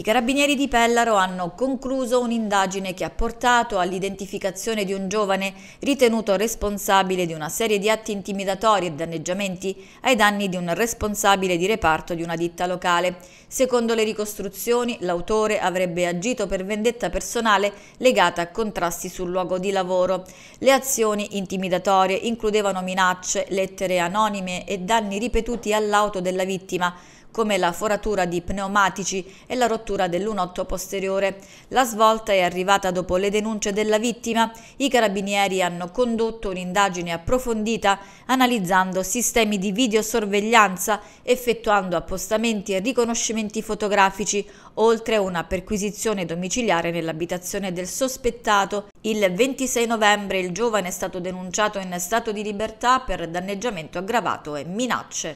I carabinieri di Pellaro hanno concluso un'indagine che ha portato all'identificazione di un giovane ritenuto responsabile di una serie di atti intimidatori e danneggiamenti ai danni di un responsabile di reparto di una ditta locale. Secondo le ricostruzioni, l'autore avrebbe agito per vendetta personale legata a contrasti sul luogo di lavoro. Le azioni intimidatorie includevano minacce, lettere anonime e danni ripetuti all'auto della vittima, come la foratura di pneumatici e la rottura frattura dell'unotto posteriore. La svolta è arrivata dopo le denunce della vittima. I carabinieri hanno condotto un'indagine approfondita analizzando sistemi di videosorveglianza, effettuando appostamenti e riconoscimenti fotografici, oltre a una perquisizione domiciliare nell'abitazione del sospettato. Il 26 novembre il giovane è stato denunciato in stato di libertà per danneggiamento aggravato e minacce.